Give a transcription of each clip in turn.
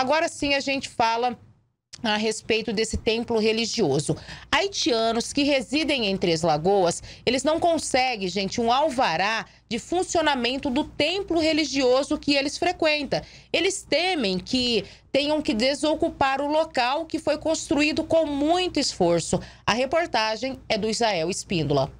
Agora sim a gente fala a respeito desse templo religioso. Haitianos que residem em Três Lagoas, eles não conseguem, gente, um alvará de funcionamento do templo religioso que eles frequentam. Eles temem que tenham que desocupar o local que foi construído com muito esforço. A reportagem é do Israel Espíndola.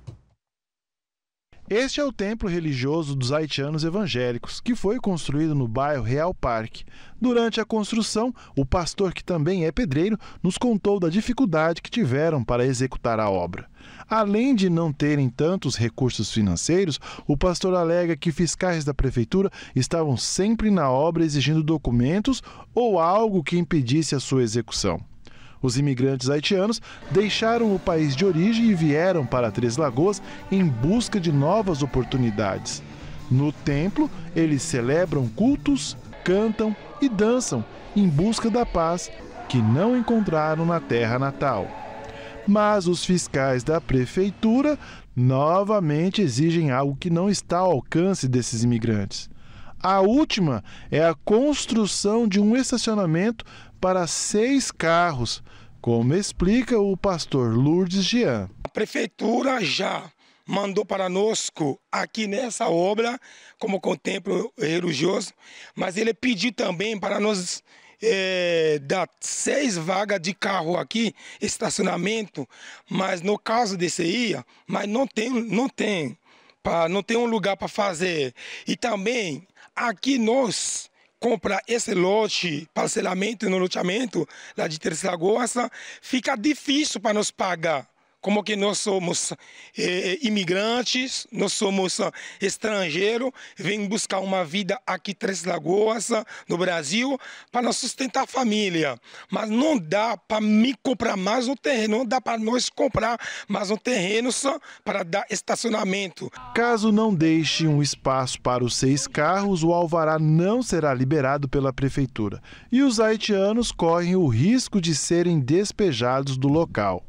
Este é o templo religioso dos haitianos evangélicos, que foi construído no bairro Real Parque. Durante a construção, o pastor, que também é pedreiro, nos contou da dificuldade que tiveram para executar a obra. Além de não terem tantos recursos financeiros, o pastor alega que fiscais da prefeitura estavam sempre na obra exigindo documentos ou algo que impedisse a sua execução. Os imigrantes haitianos deixaram o país de origem e vieram para Três Lagoas em busca de novas oportunidades. No templo, eles celebram cultos, cantam e dançam em busca da paz que não encontraram na terra natal. Mas os fiscais da prefeitura novamente exigem algo que não está ao alcance desses imigrantes a última é a construção de um estacionamento para seis carros, como explica o pastor Lourdes Jean. A prefeitura já mandou para nós aqui nessa obra, como contemplo religioso, mas ele pediu também para nós é, dar seis vagas de carro aqui, estacionamento, mas no caso desse IA, mas não tem, não tem, pra, não tem um lugar para fazer. E também Aqui nós compra esse lote, parcelamento no loteamento lá de Terceira Lagoas, fica difícil para nos pagar como que nós somos eh, imigrantes, nós somos ah, estrangeiros, vêm buscar uma vida aqui em Três Lagoas, ah, no Brasil, para sustentar a família. Mas não dá para me comprar mais um terreno, não dá para nós comprar mais um terreno só para dar estacionamento. Caso não deixe um espaço para os seis carros, o alvará não será liberado pela prefeitura. E os haitianos correm o risco de serem despejados do local.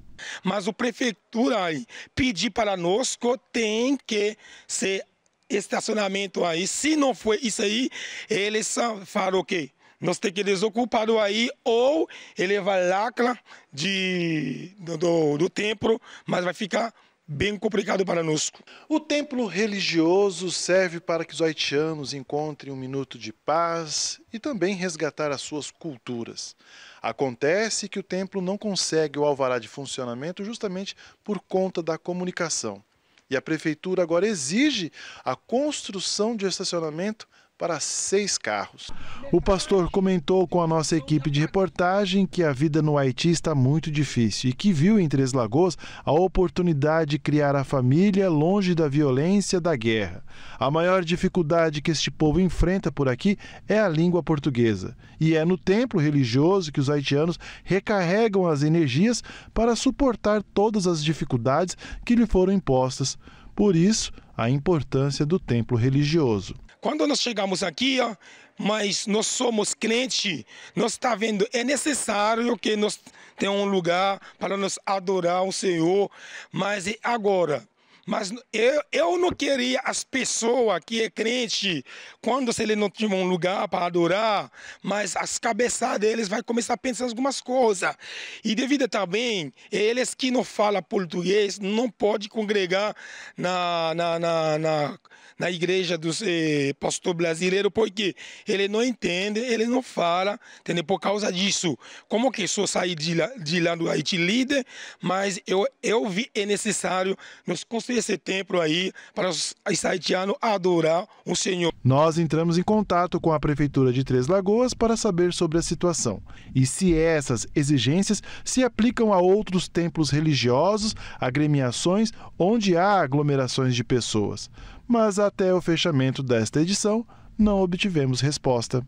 Mas o prefeitura aí pedir para nós que tem que ser estacionamento aí. Se não for isso aí, eles falam o quê? Nós temos que desocupar aí ou ele vai lacra de, do, do, do templo, mas vai ficar bem complicado para nós. O templo religioso serve para que os haitianos encontrem um minuto de paz e também resgatar as suas culturas. Acontece que o templo não consegue o alvará de funcionamento justamente por conta da comunicação. E a prefeitura agora exige a construção de estacionamento para seis carros. O pastor comentou com a nossa equipe de reportagem que a vida no Haiti está muito difícil e que viu em Três Lagoas a oportunidade de criar a família longe da violência da guerra. A maior dificuldade que este povo enfrenta por aqui é a língua portuguesa. E é no templo religioso que os haitianos recarregam as energias para suportar todas as dificuldades que lhe foram impostas. Por isso, a importância do templo religioso. Quando nós chegamos aqui, ó, mas nós somos crentes, nós está vendo, é necessário que nós tenhamos um lugar para nós adorar o Senhor, mas agora, mas eu, eu não queria as pessoas que é crente, quando se ele não tiver um lugar para adorar, mas as cabeças deles vai começar a pensar algumas coisas. E devido também, eles que não falam português não pode congregar na, na, na, na na igreja do eh, pastor brasileiro, porque ele não entende, ele não fala, entendeu? Por causa disso, como que só saí de lá, de lá do Haiti líder, mas eu, eu vi é necessário nos construir esse templo aí para os haitianos adorar o Senhor. Nós entramos em contato com a Prefeitura de Três Lagoas para saber sobre a situação e se essas exigências se aplicam a outros templos religiosos, agremiações, onde há aglomerações de pessoas mas até o fechamento desta edição não obtivemos resposta.